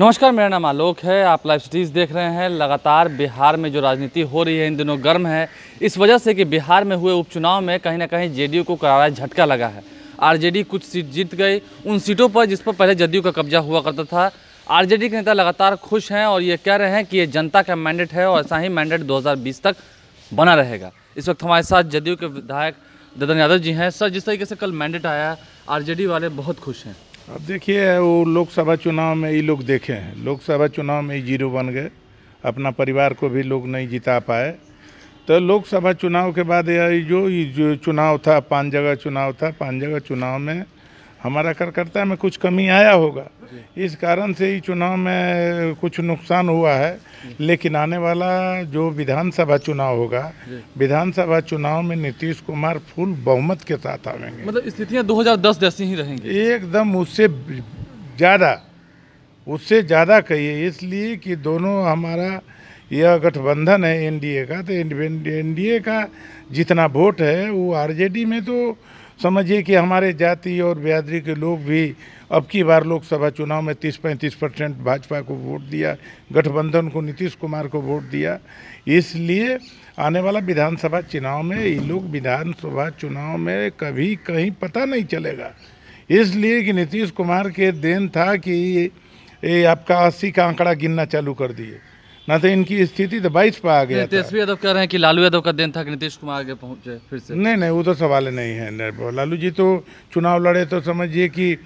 नमस्कार मेरा नाम आलोक है आप लाइव सिटीज़ देख रहे हैं लगातार बिहार में जो राजनीति हो रही है इन दिनों गर्म है इस वजह से कि बिहार में हुए उपचुनाव में कहीं ना कहीं जेडीयू को करारा झटका लगा है आरजेडी कुछ सीट जीत गई उन सीटों पर जिस पर पहले जदयू का कब्जा हुआ करता था आरजेडी के नेता लगातार खुश हैं और ये कह रहे हैं कि ये जनता का मैंडेट है और ऐसा ही मैंडेट दो तक बना रहेगा इस वक्त हमारे साथ जदयू के विधायक ददन यादव जी हैं सर जिस तरीके से कल मैंडेट आया आर वाले बहुत खुश हैं अब देखिए वो लोकसभा चुनाव में ये लोग देखे हैं लोकसभा चुनाव में जीरो बन गए अपना परिवार को भी लोग नहीं जिता पाए तो लोकसभा चुनाव के बाद यह जो, जो चुनाव था पाँच जगह चुनाव था पाँच जगह चुनाव में हमारा कार्यकर्ता में कुछ कमी आया होगा इस कारण से ही चुनाव में कुछ नुकसान हुआ है लेकिन आने वाला जो विधानसभा चुनाव होगा विधानसभा चुनाव में नीतीश कुमार फुल बहुमत के साथ आवेंगे मतलब स्थितियां 2010 जैसी ही रहेंगी एकदम उससे ज़्यादा उससे ज़्यादा कहिए इसलिए कि दोनों हमारा यह गठबंधन है एनडीए का तो एनडीए का जितना वोट है वो आरजेडी में तो समझिए कि हमारे जाति और बिरादरी के लोग भी अब की बार लोकसभा चुनाव में 30 पैंतीस परसेंट भाजपा को वोट दिया गठबंधन को नीतीश कुमार को वोट दिया इसलिए आने वाला विधानसभा चुनाव में ये लोग विधानसभा चुनाव में कभी कहीं पता नहीं चलेगा इसलिए कि नीतीश कुमार के देन था कि ये आपका अस्सी का आंकड़ा गिनना चालू कर दिए ना तो इनकी स्थिति तो बाईस पर आ गया तेजस्वी यादव कह रहे हैं कि लालू यादव का दिन था कि नीतीश कुमार आगे पहुंचे फिर से नहीं नहीं वो तो सवाल नहीं है लालू जी तो चुनाव लड़े तो समझिए कि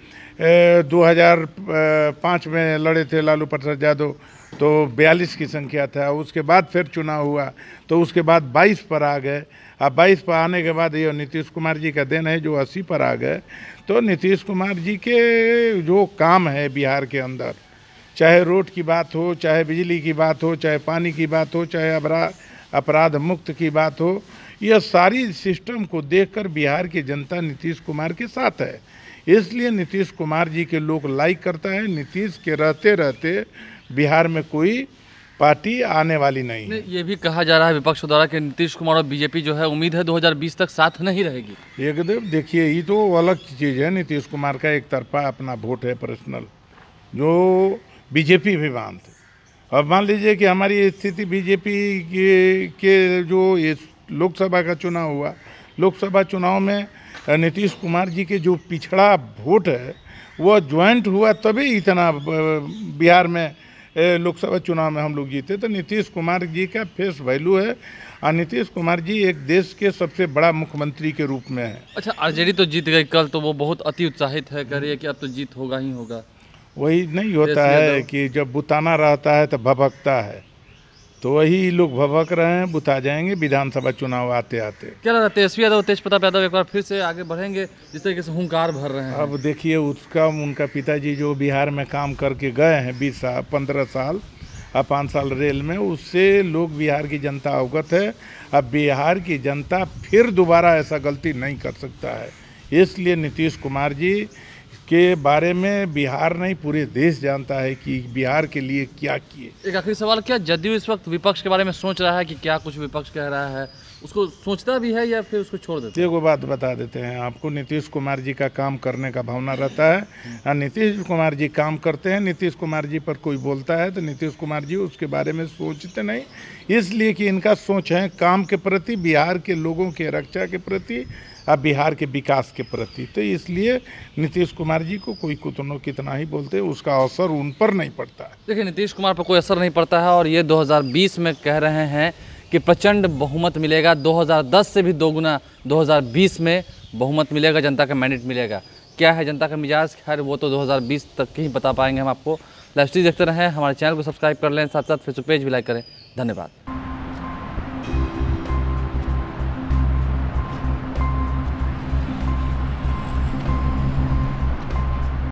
दो हजार पाँच में लड़े थे लालू प्रसाद यादव तो बयालीस की संख्या था उसके बाद फिर चुनाव हुआ तो उसके बाद बाईस पर आ गए अब बाईस पर आने के बाद ये नीतीश कुमार जी का दिन है जो अस्सी पर आ गए तो नीतीश कुमार जी के जो काम है बिहार के अंदर चाहे रोड की बात हो चाहे बिजली की बात हो चाहे पानी की बात हो चाहे अपराध मुक्त की बात हो यह सारी सिस्टम को देखकर बिहार की जनता नीतीश कुमार के साथ है इसलिए नीतीश कुमार जी के लोग लाइक करता है नीतीश के रहते रहते बिहार में कोई पार्टी आने वाली नहीं है ये भी कहा जा रहा है विपक्ष द्वारा कि नीतीश कुमार और बीजेपी जो है उम्मीद है 2020 तक साथ नहीं रहेगी एकदम देखिए ये तो अलग चीज़ है नीतीश कुमार का एक तरफा अपना वोट है पर्सनल जो बीजेपी भी बांध अब मान लीजिए कि हमारी स्थिति बीजेपी के, के जो ये लोकसभा का चुनाव हुआ लोकसभा चुनाव में नीतीश कुमार जी के जो पिछड़ा वोट है वो ज्वाइंट हुआ तभी इतना बिहार में लोकसभा चुनाव में हम लोग जीते तो नीतीश कुमार जी का फेस वैल्यू है और नीतीश कुमार जी एक देश के सबसे बड़ा मुख्यमंत्री के रूप में है अच्छा आरजेडी तो जीत गई कल तो वो बहुत अति उत्साहित है कह रही है कि अब तो जीत होगा ही होगा वही नहीं होता है कि जब बुताना रहता है तो भभकता है तो वही लोग भभक रहे हैं बुता जाएंगे विधानसभा चुनाव आते आते क्या है तेजस्वी यादव तेज प्रताप यादव एक बार फिर से आगे बढ़ेंगे जिस तरीके से हंकार भर रहे हैं अब देखिए उसका उनका पिताजी जो बिहार में काम करके गए हैं बीस साल पंद्रह साल अब पाँच साल रेल में उससे लोग बिहार की जनता अवगत है अब बिहार की जनता फिर दोबारा ऐसा गलती नहीं कर सकता है इसलिए नीतीश कुमार जी के बारे में बिहार नहीं पूरे देश जानता है कि बिहार के लिए क्या किए एक आखिरी सवाल क्या जदयू इस वक्त विपक्ष के बारे में सोच रहा है कि क्या कुछ विपक्ष कह रहा है उसको सोचता भी है या फिर उसको छोड़ देते हैं बात बता देते हैं आपको नीतीश कुमार जी का काम करने का भावना रहता है और नीतीश कुमार जी काम करते हैं नीतीश कुमार जी पर कोई बोलता है तो नीतीश कुमार जी उसके बारे में सोचते नहीं इसलिए कि इनका सोच है काम के प्रति बिहार के लोगों के रक्षा के प्रति अब बिहार के विकास के प्रति तो इसलिए नीतीश कुमार जी को कोई कुतनो कितना ही बोलते उसका असर उन पर नहीं पड़ता है देखिए नीतीश कुमार पर कोई असर नहीं पड़ता है और ये 2020 में कह रहे हैं कि प्रचंड बहुमत मिलेगा 2010 से भी दोगुना 2020 में बहुमत मिलेगा जनता का मैंडेट मिलेगा क्या है जनता का मिजाज खैर वो तो दो तक ही बता पाएंगे हम आपको लाइव स्ट्रीज देखते रहें हमारे चैनल को सब्सक्राइब कर लें साथ साथ फेसबुक पेज भी लाइक करें धन्यवाद